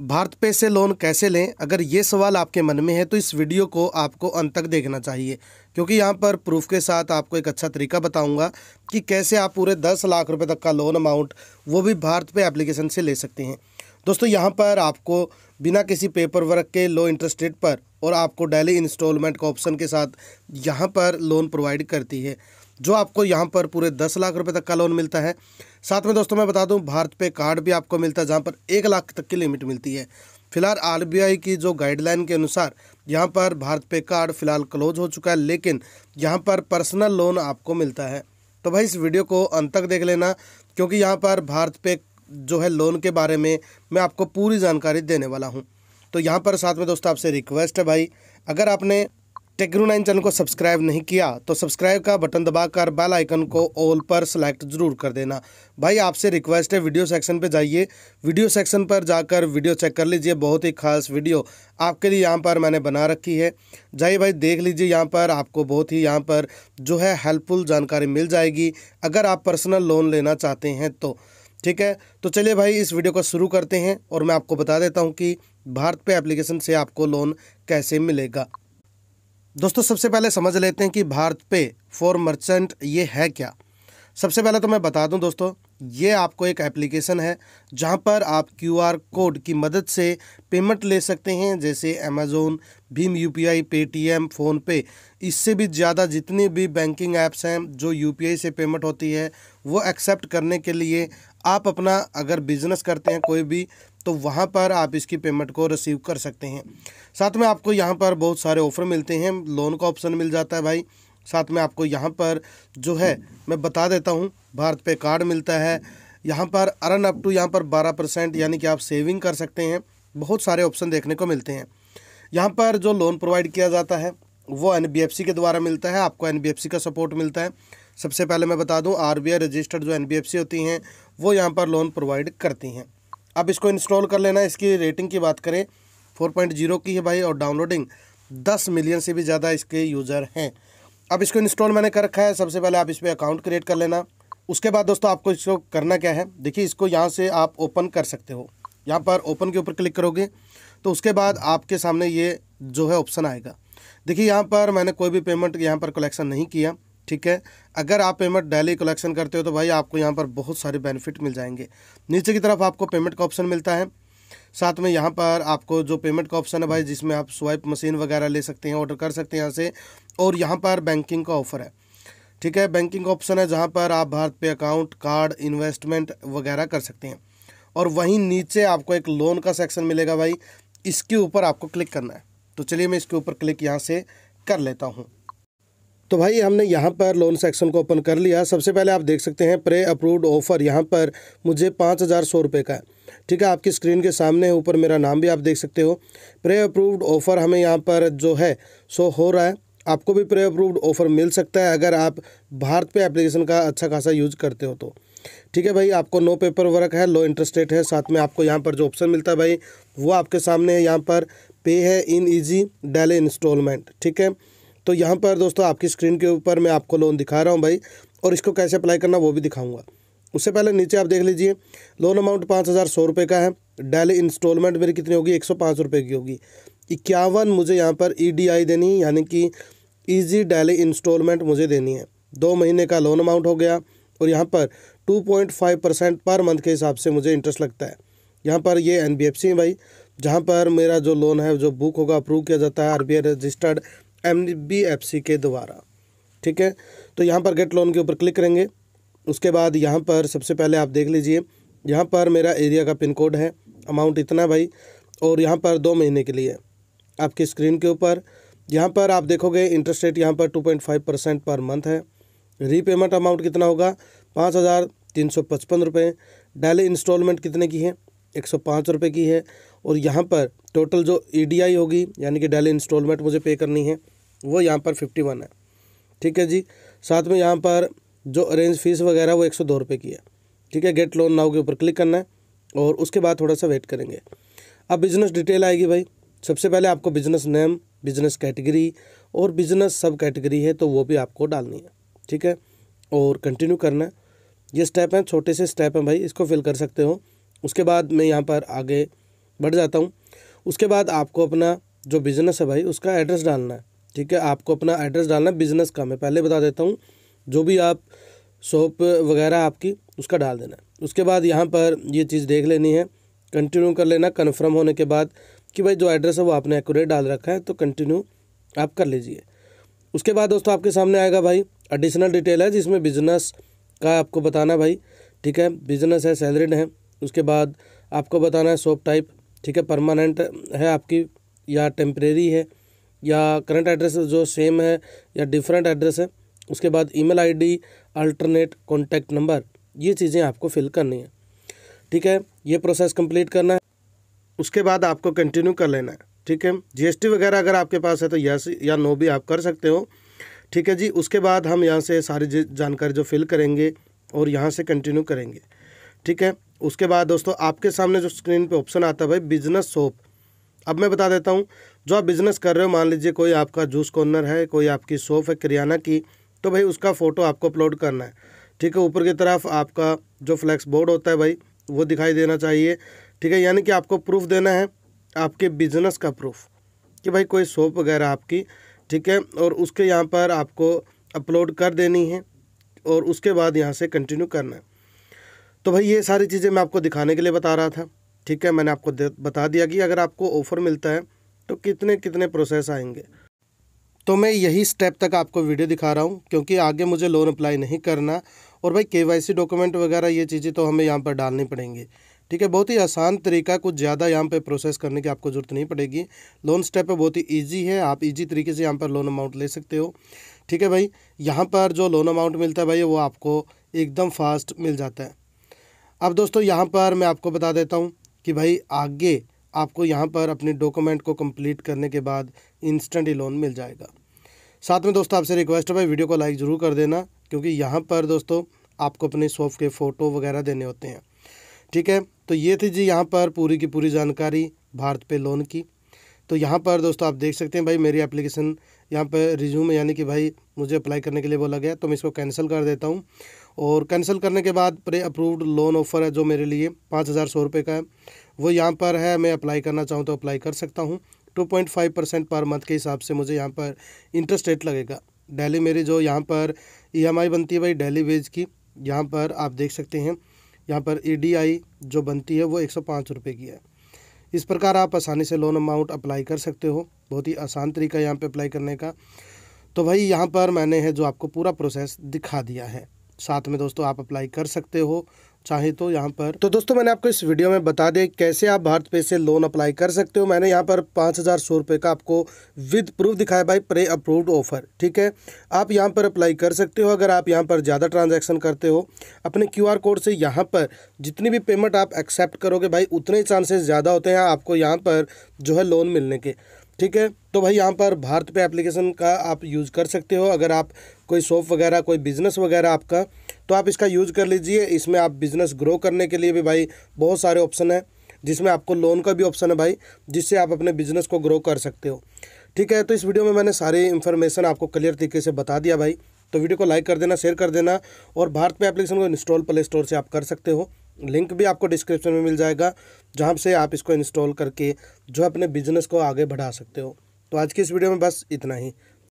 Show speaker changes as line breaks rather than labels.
भारत पे से लोन कैसे लें अगर ये सवाल आपके मन में है तो इस वीडियो को आपको अंत तक देखना चाहिए क्योंकि यहाँ पर प्रूफ के साथ आपको एक अच्छा तरीका बताऊंगा कि कैसे आप पूरे दस लाख रुपए तक का लोन अमाउंट वो भी भारत पे एप्लीकेशन से ले सकते हैं दोस्तों यहाँ पर आपको बिना किसी पेपर वर्क के लो इंटरेस्ट रेट पर और आपको डेली इंस्टॉलमेंट का ऑप्शन के साथ यहाँ पर लोन प्रोवाइड करती है जो आपको यहाँ पर पूरे दस लाख रुपए तक का लोन मिलता है साथ में दोस्तों मैं बता दूँ भारत पे कार्ड भी आपको मिलता है जहाँ पर एक लाख तक की लिमिट मिलती है फिलहाल आर की जो गाइडलाइन के अनुसार यहाँ पर भारत पे कार्ड फिलहाल क्लोज हो चुका है लेकिन यहाँ पर पर्सनल लोन आपको मिलता है तो भाई इस वीडियो को अंत तक देख लेना क्योंकि यहाँ पर भारत पे जो है लोन के बारे में मैं आपको पूरी जानकारी देने वाला हूँ तो यहाँ पर साथ में दोस्तों आपसे रिक्वेस्ट है भाई अगर आपने टेक्रू नाइन चैनल को सब्सक्राइब नहीं किया तो सब्सक्राइब का बटन दबाकर बेल आइकन को ऑल पर सेलेक्ट जरूर कर देना भाई आपसे रिक्वेस्ट है वीडियो सेक्शन पे जाइए वीडियो सेक्शन पर जाकर वीडियो चेक कर लीजिए बहुत ही खास वीडियो आपके लिए यहाँ पर मैंने बना रखी है जाइए भाई देख लीजिए यहाँ पर आपको बहुत ही यहाँ पर जो है हेल्पफुल जानकारी मिल जाएगी अगर आप पर्सनल लोन लेना चाहते हैं तो ठीक है तो चलिए भाई इस वीडियो को शुरू करते हैं और मैं आपको बता देता हूँ कि भारत पे एप्लीकेशन से आपको लोन कैसे मिलेगा दोस्तों सबसे पहले समझ लेते हैं कि भारत पे फॉर मर्चेंट ये है क्या सबसे पहले तो मैं बता दूं दोस्तों ये आपको एक एप्लीकेशन है जहां पर आप क्यूआर कोड की मदद से पेमेंट ले सकते हैं जैसे अमेज़ोन भीम यूपीआई पेटीएम फ़ोनपे इससे भी ज़्यादा जितनी भी बैंकिंग ऐप्स हैं जो यूपीआई से पेमेंट होती है वो एक्सेप्ट करने के लिए आप अपना अगर बिज़नेस करते हैं कोई भी तो वहाँ पर आप इसकी पेमेंट को रिसीव कर सकते हैं साथ में आपको यहाँ पर बहुत सारे ऑफ़र मिलते हैं लोन का ऑप्शन मिल जाता है भाई साथ में आपको यहाँ पर जो है मैं बता देता हूँ भारत पे कार्ड मिलता है यहाँ पर अर्न अप टू यहाँ पर बारह परसेंट यानी कि आप सेविंग कर सकते हैं बहुत सारे ऑप्शन देखने को मिलते हैं यहाँ पर जो लोन प्रोवाइड किया जाता है वो एन के द्वारा मिलता है आपको एन का सपोर्ट मिलता है सबसे पहले मैं बता दूं आर रजिस्टर्ड जो एन होती हैं वो यहाँ पर लोन प्रोवाइड करती हैं अब इसको इंस्टॉल कर लेना इसकी रेटिंग की बात करें फोर पॉइंट जीरो की है भाई और डाउनलोडिंग दस मिलियन से भी ज़्यादा इसके यूज़र हैं अब इसको इंस्टॉल मैंने कर रखा है सबसे पहले आप इस पर अकाउंट क्रिएट कर लेना उसके बाद दोस्तों आपको इसको करना क्या है देखिए इसको यहाँ से आप ओपन कर सकते हो यहाँ पर ओपन के ऊपर क्लिक करोगे तो उसके बाद आपके सामने ये जो है ऑप्शन आएगा देखिए यहाँ पर मैंने कोई भी पेमेंट यहाँ पर कलेक्शन नहीं किया ठीक है अगर आप पेमेंट डेली कलेक्शन करते हो तो भाई आपको यहाँ पर बहुत सारे बेनिफिट मिल जाएंगे नीचे की तरफ आपको पेमेंट का ऑप्शन मिलता है साथ में यहाँ पर आपको जो पेमेंट का ऑप्शन है भाई जिसमें आप स्वाइप मशीन वगैरह ले सकते हैं ऑर्डर कर सकते हैं यहाँ से और यहाँ पर बैंकिंग का ऑफर है ठीक है बैंकिंग का ऑप्शन है जहाँ पर आप भारत पे अकाउंट कार्ड इन्वेस्टमेंट वगैरह कर सकते हैं और वहीं नीचे आपको एक लोन का सेक्शन मिलेगा भाई इसके ऊपर आपको क्लिक करना है तो चलिए मैं इसके ऊपर क्लिक यहाँ से कर लेता हूँ तो भाई हमने यहाँ पर लोन सेक्शन को ओपन कर लिया सबसे पहले आप देख सकते हैं प्रे अप्रूव्ड ऑफ़र यहाँ पर मुझे पाँच हज़ार सौ रुपये का है ठीक है आपकी स्क्रीन के सामने ऊपर मेरा नाम भी आप देख सकते हो प्रे अप्रूव्ड ऑफ़र हमें यहाँ पर जो है सो हो रहा है आपको भी प्रे अप्रूव्ड ऑफ़र मिल सकता है अगर आप भारत पे एप्लीकेशन का अच्छा खासा यूज करते हो तो ठीक है भाई आपको नो पेपर वर्क है लो इंटरेस्ट रेट है साथ में आपको यहाँ पर जो ऑप्शन मिलता है भाई वो आपके सामने है यहाँ पर पे है इन ईजी डेली इंस्टॉलमेंट ठीक है तो यहाँ पर दोस्तों आपकी स्क्रीन के ऊपर मैं आपको लोन दिखा रहा हूँ भाई और इसको कैसे अप्लाई करना वो भी दिखाऊँगा उससे पहले नीचे आप देख लीजिए लोन अमाउंट पाँच हज़ार सौ रुपये का है डेली इंस्टॉलमेंट मेरी कितनी होगी एक सौ पाँच रुपये की होगी इक्यावन मुझे यहाँ पर ई डी आई देनी है यानी कि ईजी डेली इंस्टॉलमेंट मुझे देनी है दो महीने का लोन अमाउंट हो गया और यहाँ पर two point five percent per month के हिसाब से मुझे इंटरेस्ट लगता है यहाँ पर ये एन बी एफ सी है भाई जहाँ पर मेरा जो लोन है जो बुक होगा अप्रूव किया जाता है R B I registered M B F C के द्वारा ठीक है तो यहाँ पर गेट लोन के ऊपर क्लिक करेंगे उसके बाद यहाँ पर सबसे पहले आप देख लीजिए यहाँ पर मेरा एरिया का पिन कोड है अमाउंट इतना भाई और यहाँ पर दो महीने के लिए आपकी स्क्रीन के ऊपर यहाँ पर आप देखोगे इंटरेस्ट रेट यहाँ पर two point five percent per month है रीपेमेंट अमाउंट कितना होगा पाँच हज़ार तीन सौ पचपन रुपये डेली इंस्टॉलमेंट कितने की है एक सौ पाँच रुपये की है और यहाँ पर टोटल जो ई e होगी यानी कि डेली इंस्टॉलमेंट मुझे पे करनी है वो यहाँ पर फिफ्टी वन है ठीक है जी साथ में यहाँ पर जो अरेंज फीस वगैरह वो एक सौ दो रुपये की है ठीक है गेट लोन नाउ के ऊपर क्लिक करना है और उसके बाद थोड़ा सा वेट करेंगे अब बिज़नेस डिटेल आएगी भाई सबसे पहले आपको बिज़नेस नेम बिज़नेस कैटेगरी और बिज़नेस सब कैटेगरी है तो वो भी आपको डालनी है ठीक है और कंटिन्यू करना है ये स्टेप हैं छोटे से स्टेप हैं भाई इसको फिल कर सकते हो उसके बाद मैं यहाँ पर आगे बढ़ जाता हूँ उसके बाद आपको अपना जो बिज़नेस है भाई उसका एड्रेस डालना है ठीक है आपको अपना एड्रेस डालना बिजनेस का मैं पहले बता देता हूँ जो भी आप शॉप वगैरह आपकी उसका डाल देना उसके बाद यहाँ पर ये चीज़ देख लेनी है कंटिन्यू कर लेना कन्फर्म होने के बाद कि भाई जो एड्रेस है वो आपने एकूरेट डाल रखा है तो कंटिन्यू आप कर लीजिए उसके बाद दोस्तों आपके सामने आएगा भाई एडिशनल डिटेल है जिसमें बिजनेस का आपको बताना भाई ठीक है बिजनेस है सैलरीड है उसके बाद आपको बताना है शॉप टाइप ठीक है परमानेंट है आपकी या टेम्प्रेरी है या करंट एड्रेस जो सेम है या डिफरेंट एड्रेस है उसके बाद email ID alternate contact number ये चीज़ें आपको फिल करनी है ठीक है ये प्रोसेस कंप्लीट करना है उसके बाद आपको कंटिन्यू कर लेना है ठीक है जीएसटी वगैरह अगर आपके पास है तो यस या नो भी आप कर सकते हो ठीक है जी उसके बाद हम यहाँ से सारी जानकारी जो फिल करेंगे और यहाँ से कंटिन्यू करेंगे ठीक है उसके बाद दोस्तों आपके सामने जो स्क्रीन पे ऑप्शन आता है भाई बिजनेस शॉप अब मैं बता देता हूँ जो आप बिज़नेस कर रहे हो मान लीजिए कोई आपका जूस कॉर्नर है कोई आपकी शॉप है किरियाना की तो भाई उसका फ़ोटो आपको अपलोड करना है ठीक है ऊपर की तरफ आपका जो फ्लैक्स बोर्ड होता है भाई वो दिखाई देना चाहिए ठीक है यानी कि आपको प्रूफ देना है आपके बिजनेस का प्रूफ कि भाई कोई शॉप वगैरह आपकी ठीक है और उसके यहाँ पर आपको अपलोड कर देनी है और उसके बाद यहाँ से कंटिन्यू करना है तो भाई ये सारी चीज़ें मैं आपको दिखाने के लिए बता रहा था ठीक है मैंने आपको बता दिया कि अगर आपको ऑफ़र मिलता है तो कितने कितने प्रोसेस आएंगे तो मैं यही स्टेप तक आपको वीडियो दिखा रहा हूँ क्योंकि आगे मुझे लोन अप्लाई नहीं करना और भाई के डॉक्यूमेंट वगैरह ये चीज़ें तो हमें यहाँ पर डालनी पड़ेंगी ठीक है बहुत ही आसान तरीका कुछ ज़्यादा यहाँ पे प्रोसेस करने की आपको ज़रूरत नहीं पड़ेगी लोन स्टेप बहुत ही इजी है आप इजी तरीके से यहाँ पर लोन अमाउंट ले सकते हो ठीक है भाई यहाँ पर जो लोन अमाउंट मिलता है भाई वो आपको एकदम फास्ट मिल जाता है अब दोस्तों यहाँ पर मैं आपको बता देता हूँ कि भाई आगे आपको यहाँ पर अपने डॉक्यूमेंट को कंप्लीट करने के बाद इंस्टेंट ही लोन मिल जाएगा साथ में दोस्तों आपसे रिक्वेस्ट है भाई वीडियो को लाइक ज़रूर कर देना क्योंकि यहाँ पर दोस्तों आपको अपने शॉप के फ़ोटो वगैरह देने होते हैं ठीक है तो ये थी जी यहाँ पर पूरी की पूरी जानकारी भारत पे लोन की तो यहाँ पर दोस्तों आप देख सकते हैं भाई मेरी एप्लीकेशन यहाँ पर रिज्यूम यानी कि भाई मुझे अप्लाई करने के लिए बोला गया तो मैं इसको कैंसिल कर देता हूँ और कैंसिल करने के बाद प्रे अप्रूव्ड लोन ऑफ़र है जो मेरे लिए पाँच हज़ार सौ रुपये का है वो यहाँ पर है मैं अप्लाई करना चाहूँ तो अप्लाई कर सकता हूँ two point five percent per month के हिसाब से मुझे यहाँ पर इंटरेस्ट रेट लगेगा डेली मेरी जो यहाँ पर आई e बनती है भाई डेली वेज की यहाँ पर आप देख सकते हैं यहाँ पर आई e जो बनती है वो एक सौ पाँच रुपये की है इस प्रकार आप आसानी से लोन अमाउंट अप्लाई कर सकते हो बहुत ही आसान तरीका यहाँ पर अप्लाई करने का तो भाई यहाँ पर मैंने है जो आपको पूरा प्रोसेस दिखा दिया है साथ में दोस्तों आप अप्लाई कर सकते हो चाहे तो यहाँ पर तो दोस्तों मैंने आपको इस वीडियो में बता दें कैसे आप भारत पे से लोन अप्लाई कर सकते हो मैंने यहाँ पर पाँच हज़ार सौ रुपये का आपको विद प्रूफ दिखाया भाई प्रे अप्रूव्ड ऑफर ठीक है आप यहाँ पर अप्लाई कर सकते हो अगर आप यहाँ पर ज़्यादा ट्रांजैक्शन करते हो अपने क्यू कोड से यहाँ पर जितनी भी पेमेंट आप एक्सेप्ट करोगे भाई उतने चांसेस ज़्यादा होते हैं आपको यहाँ पर जो है लोन मिलने के ठीक है तो भाई यहाँ पर भारत पे एप्लीकेशन का आप यूज़ कर सकते हो अगर आप कोई शॉप वगैरह कोई बिज़नेस वगैरह आपका तो आप इसका यूज़ कर लीजिए इसमें आप बिज़नेस ग्रो करने के लिए भी भाई बहुत सारे ऑप्शन हैं जिसमें आपको लोन का भी ऑप्शन है भाई जिससे आप अपने बिज़नेस को ग्रो कर सकते हो ठीक है तो इस वीडियो में मैंने सारी इन्फॉर्मेशन आपको क्लियर तरीके से बता दिया भाई तो वीडियो को लाइक कर देना शेयर कर देना और भारत पे एप्लीकेशन को इंस्टॉल प्ले स्टोर से आप कर सकते हो लिंक भी आपको डिस्क्रिप्शन में मिल जाएगा जहाँ से आप इसको इंस्टॉल करके जो अपने बिजनेस को आगे बढ़ा सकते हो तो आज की इस वीडियो में बस इतना ही